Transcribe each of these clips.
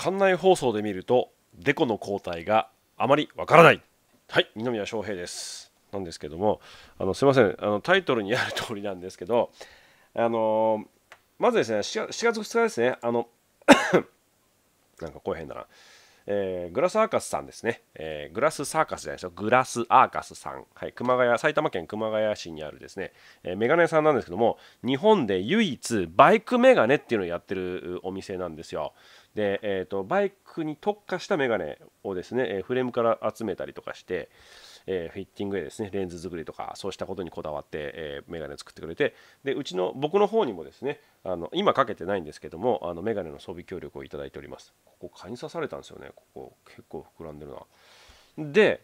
館内放送で見るとデコの交代があまりわからないはい二宮翔平ですなんですけどもあのすいませんあのタイトルにある通りなんですけどあのまずですね4月2日ですねあの なんかこう変だなえー、グラスアーカスさんですね、えー、グラスサーカスじゃないですよ、グラスアーカスさん、はい、熊谷埼玉県熊谷市にあるですね、えー、メガネさんなんですけども、日本で唯一バイクメガネっていうのをやってるお店なんですよ。で、えーと、バイクに特化したメガネをですね、えフレームから集めたりとかして、えー、フィッティングやですねレンズ作りとかそうしたことにこだわって、えー、メガネを作ってくれてでうちの僕の方にもですねあの今かけてないんですけどもあのメガネの装備協力をいただいておりますここ蚊に刺されたんですよねここ結構膨らんでるなで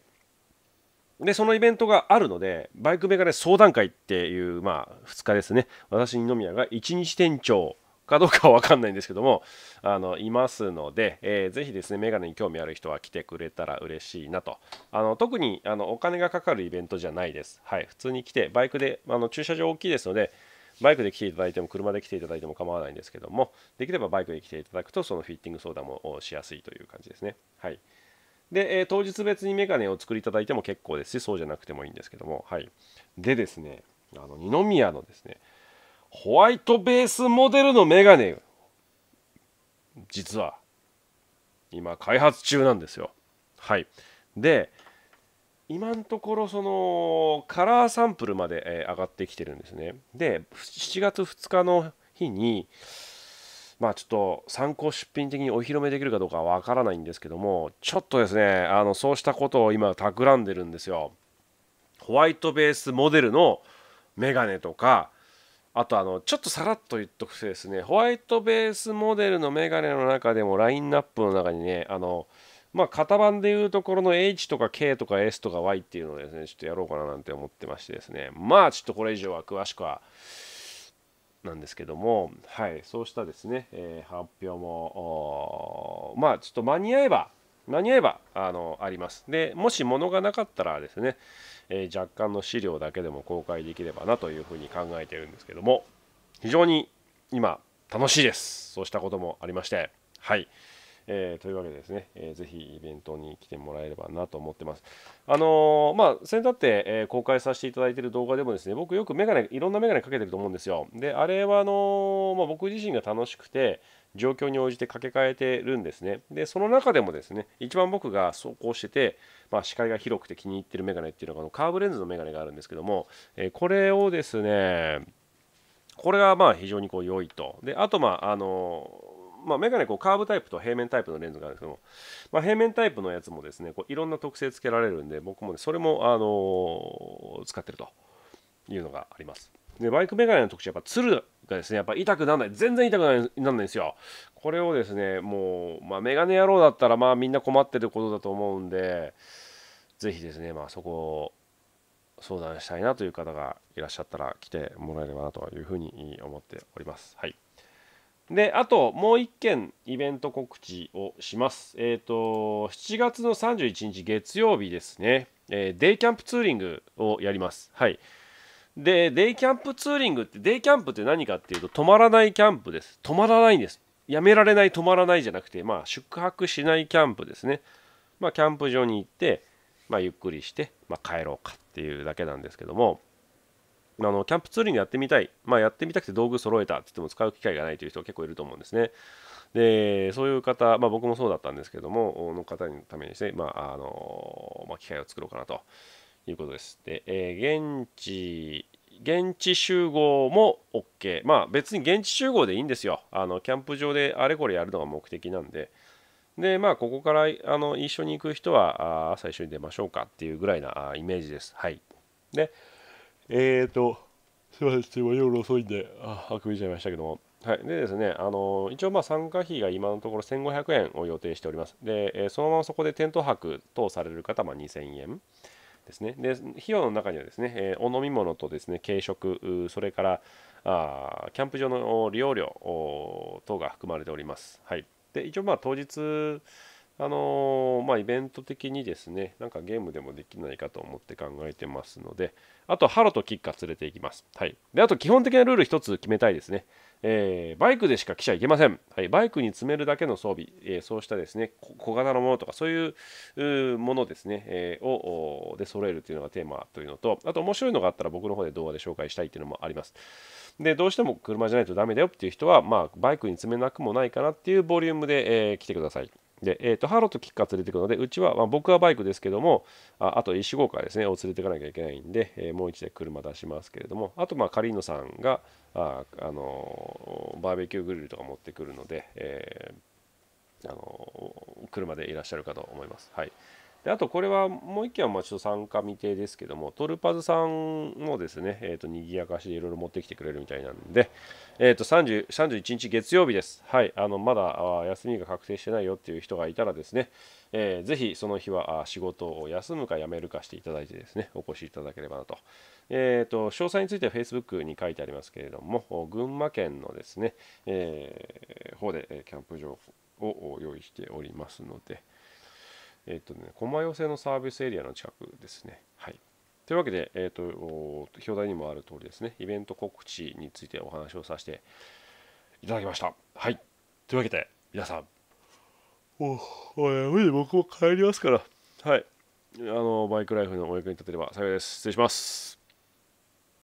でそのイベントがあるのでバイクメガネ相談会っていうまあ2日ですね私二宮が1日店長かどうかは分かんないんですけどもあのいますので、えー、ぜひですねメガネに興味ある人は来てくれたら嬉しいなとあの特にあのお金がかかるイベントじゃないです、はい、普通に来てバイクであの駐車場大きいですのでバイクで来ていただいても車で来ていただいても構わないんですけどもできればバイクで来ていただくとそのフィッティング相談もしやすいという感じですねはいで、えー、当日別にメガネを作りいただいても結構ですしそうじゃなくてもいいんですけどもはいでですねあの二宮のですねホワイトベースモデルのメガネ、実は、今開発中なんですよ。はい。で、今のところそのカラーサンプルまで、え上がってきてるんですね。で、7月2日の日に、まあちょっと参考出品的にお披露目できるかどうかわからないんですけども、ちょっとですね、あのそうしたことを今企んでるんですよ。ホワイトベースモデルのメガネとか、あとあのちょっとさらっと言っとくとですねホワイトベースモデルのメガネの中でもラインナップの中にねあのまあ型番でいうところの H とか K とか S とか Y っていうのをですねちょっとやろうかななんて思ってましてですねまあちょっとこれ以上は詳しくはなんですけども、はい、そうしたですね、えー、発表も、まあ、ちょっと間に合えば、間に合えば、あの、あります。で、もし物がなかったらですね、えー、若干の資料だけでも公開できればなというふうに考えているんですけども非常に今楽しいですそうしたこともありましてはい、えー、というわけでですね、えー、ぜひイベントに来てもらえればなと思ってますあのー、まあ先だって、えー、公開させていただいている動画でもですね僕よくメガネいろんなメガネかけてると思うんですよであれはあのー、まあ、僕自身が楽しくて状況に応じて掛け替えてるんですね。で、その中でもですね、一番僕が走行してて、まあ、視界が広くて気に入ってるメガネっていうのが、あのカーブレンズのメガネがあるんですけども、えー、これをですね、これがまあ非常にこう良いと。で、あと、まあ、あのまあ、メガネこうカーブタイプと平面タイプのレンズがあるんですけども、まあ、平面タイプのやつもですねこういろんな特性つけられるんで僕も、ね、それも、あの使ってるというのがありますでバイクメガネの特徴はやっぱつるがですねやっぱ痛くならない全然痛くならないんですよこれをですねもう、まあ、メガネ野郎だったらまあみんな困ってることだと思うんで是非ですねまあそこを相談したいなという方がいらっしゃったら来てもらえればなというふうに思っております。はい、であともう1件イベント告知をします。えっ、ー、と7月の31日月曜日ですね、えー、デイキャンプツーリングをやります。はい、でデイキャンプツーリングってデイキャンプって何かっていうと止まらないキャンプです止まらないんですやめられない止まらないじゃなくてまあ宿泊しないキャンプですねまあキャンプ場に行ってまあゆっくりして、まあ、帰ろうかっていうだけなんですけどもあのキャンプツーリングやってみたい、まあ、やってみたくて道具揃えたって言っても使う機会がないという人結構いると思うんですね。でそういう方、まあ、僕もそうだったんですけどもの方のためにですね、まああのまあ、機械を作ろうかなということです。で、えー、現地現地集合も OK。まあ別に現地集合でいいんですよ。あのキャンプ場であれこれやるのが目的なんで。で、まあここからあの一緒に行く人はあ最初に出ましょうかっていうぐらいなイメージです。はい。で、えっ、ー、と、すいません、今夜遅いんで、ああくびちゃいましたけども。はい、でですね、あの一応まあ参加費が今のところ1500円を予定しております。で、えそのままそこでテント泊等される方は2000円。ですね。で、費用の中にはですね、えお飲み物とですね、軽食、それからあキャンプ場の利用料等が含まれております。はい、で一応、まあ、当日、あのー、まあ、イベント的にですね、なんかゲームでもできないかと思って考えてますので、あと、ハロとキッカ連れていきます。はい、であと、基本的なルール1つ決めたいですね。えー、バイクでしか来ちゃいけません、はい、バイクに積めるだけの装備、えー、そうしたですね小型のものとかそういうものですね、えー、をで揃えるというのがテーマというのとあと面白いのがあったら僕の方で動画で紹介したいというのもありますでどうしても車じゃないとダメだよっていう人は、まあ、バイクに詰めなくもないかなっていうボリュームで、え来てくださいで、えーと、ハロとキッカー連れて行くので、うちは、まあ、僕はバイクですけども、ああと1号かですね、を連れて行かなきゃいけないんで、えー、もう1台車出しますけれども、あと、まあ、カリーノさんが、あ、あのー、バーベキューグリルとか持ってくるので、えー、あの車でいらっしゃるかと思います。はい。であとこれはもう1件はまあちょっと参加未定ですけどもトルパズさんもですね、えーと、とにぎやかしでいろいろ持ってきてくれるみたいなんで、えーと、30 31日月曜日です。はい、あのまだ休みが確定してないよっていう人がいたらですね、えー、ぜひその日は仕事を休むか辞めるかしていただいてですね、お越しいただければなと。えーと、と詳細については Facebook に書いてありますけれども、群馬県のですね、えー、方でキャンプ場を用意しておりますので、えっ、ー、とね、駒寄せのサービスエリアの近くですね。はい。というわけで、えーと、表題にもある通りですね、イベント告知についてお話をさせていただきました。はい。というわけで、皆さん、お、おやむで僕も帰りますから、はい。あの、バイクライフのお役に立てれば幸いです。失礼します。